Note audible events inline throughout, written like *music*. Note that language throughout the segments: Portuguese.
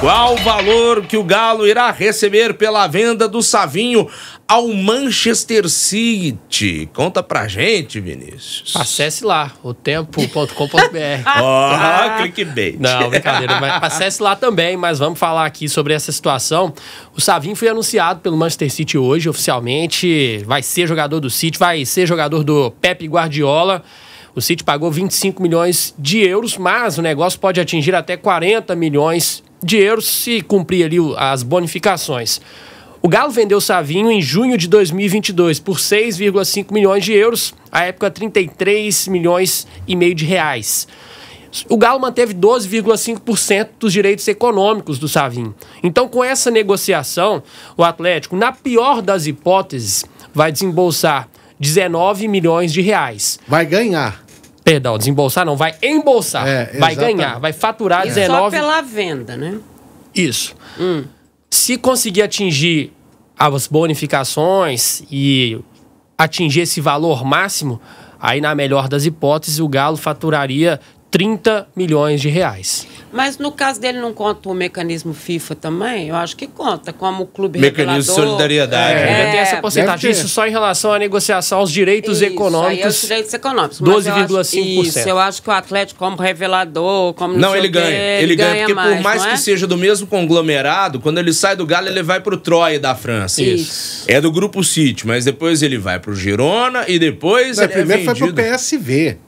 Qual o valor que o Galo irá receber pela venda do Savinho ao Manchester City? Conta pra gente, Vinícius. Acesse lá, otempo.com.br. *laughs* Ó, oh, clickbait. Não, brincadeira. Mas acesse lá também, mas vamos falar aqui sobre essa situação. O Savinho foi anunciado pelo Manchester City hoje, oficialmente. Vai ser jogador do City, vai ser jogador do Pepe Guardiola. O City pagou 25 milhões de euros, mas o negócio pode atingir até 40 milhões dinheiro se cumprir ali as bonificações. O Galo vendeu Savinho em junho de 2022 por 6,5 milhões de euros, à época 33 milhões e meio de reais. O Galo manteve 12,5% dos direitos econômicos do Savinho. Então, com essa negociação, o Atlético, na pior das hipóteses, vai desembolsar 19 milhões de reais. Vai ganhar. Perdão, desembolsar não, vai embolsar. É, vai ganhar, vai faturar e 19... só pela venda, né? Isso. Hum. Se conseguir atingir as bonificações e atingir esse valor máximo, aí na melhor das hipóteses o Galo faturaria 30 milhões de reais. Mas no caso dele não conta o mecanismo FIFA também? Eu acho que conta, como o clube Mecanismo regulador. de solidariedade. É, é, tem essa é. porcentagem. Isso só em relação à negociação aos direitos isso, econômicos. Aí é os direitos econômicos. 12,5%. Isso, eu acho que o Atlético, como revelador, como não, ele ganha. ele ganha, ganha porque mais, por mais é? que seja do mesmo conglomerado, quando ele sai do Galo, ele vai pro Troia da França. Isso. isso. É do grupo City, mas depois ele vai pro Girona e depois não, ele é primeiro é vendido. foi pro PSV.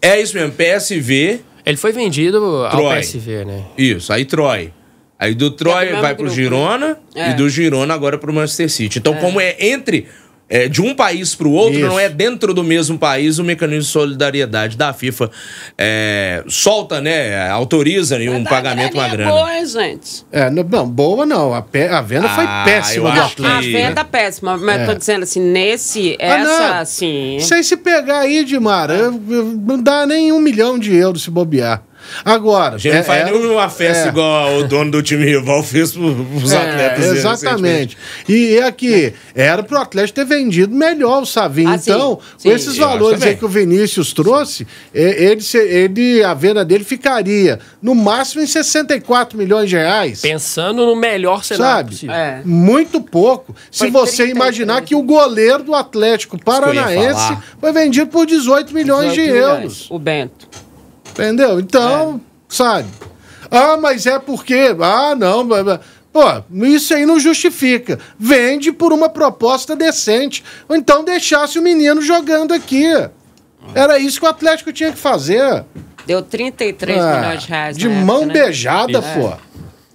É isso mesmo, PSV ele foi vendido Troy. ao PSV, né? Isso, aí Troy. Aí do é Troy é vai pro grupo. Girona é. e do Girona agora pro Manchester City. Então, é. como é entre é, de um país para o outro, Isso. não é dentro do mesmo país o mecanismo de solidariedade da FIFA é, solta, né? Autoriza um pagamento, uma é grana. Boa, gente. É, não, não, boa não. A, pe, a venda ah, foi péssima do Atlético. Que... A venda é péssima, mas é. tô dizendo assim, nesse, ah, essa, não. assim. sem se pegar aí, Dimara, é. não dá nem um milhão de euros se bobear. Agora. gente é, não faz é, nenhuma festa é, igual o dono do time rival fez pros é, atletas. Exatamente. E é aqui, era pro Atlético ter vendido melhor o Savinho. Ah, então, sim, com esses valores aí que o Vinícius trouxe, ele, ele, a venda dele ficaria no máximo em 64 milhões de reais. Pensando no melhor cenário. Sabe? É. Muito pouco. Foi se você imaginar né? que o goleiro do Atlético Paranaense foi vendido por 18 milhões 18 de milhões. euros. O Bento. Entendeu? Então, é. sabe? Ah, mas é porque. Ah, não. Pô, isso aí não justifica. Vende por uma proposta decente. Ou então deixasse o menino jogando aqui. Era isso que o Atlético tinha que fazer. Deu 33 ah, milhões de reais. De mão época, né? beijada, pô.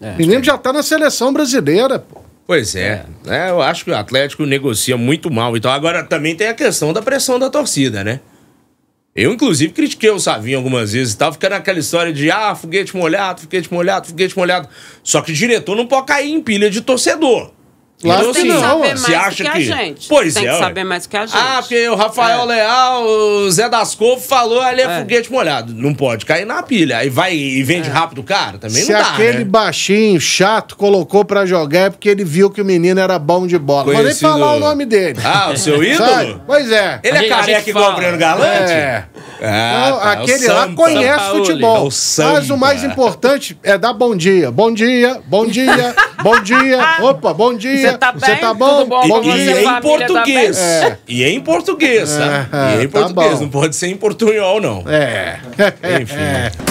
É. O menino já tá na seleção brasileira, pô. Pois é. é. é. Eu acho que o Atlético negocia muito mal. Então agora também tem a questão da pressão da torcida, né? Eu, inclusive, critiquei o Savinho algumas vezes e tal, ficando aquela história de ah, foguete molhado, foguete molhado, foguete molhado. Só que diretor não pode cair em pilha de torcedor. Lá que então, assim, não. Saber Você acha que, que... gente. Pois tem é. Tem que saber mais que a ah, gente. Ah, porque o Rafael é. Leal, o Zé das falou ali é, é, foguete molhado. Não pode cair na pilha. Aí vai e vende é. rápido o cara, também Se não dá, aquele né? baixinho chato colocou pra jogar é porque ele viu que o menino era bom de bola. Conhecido... Mas nem falar o nome dele. Ah, o seu *laughs* ídolo? Sabe? Pois é. Ele é careca igual o Breno Galante? É. Ah, tá, é aquele lá conhece Paulo, futebol. É mas o mais importante é dar bom dia. Bom dia, bom dia, bom dia. *laughs* Opa, bom dia. Você tá bem? Você tá bom? bom? E, bom e, é tá em português. Tá é. E em tá português, tá? É, e em português. Não pode ser em portunhol, não. É. Enfim. *laughs*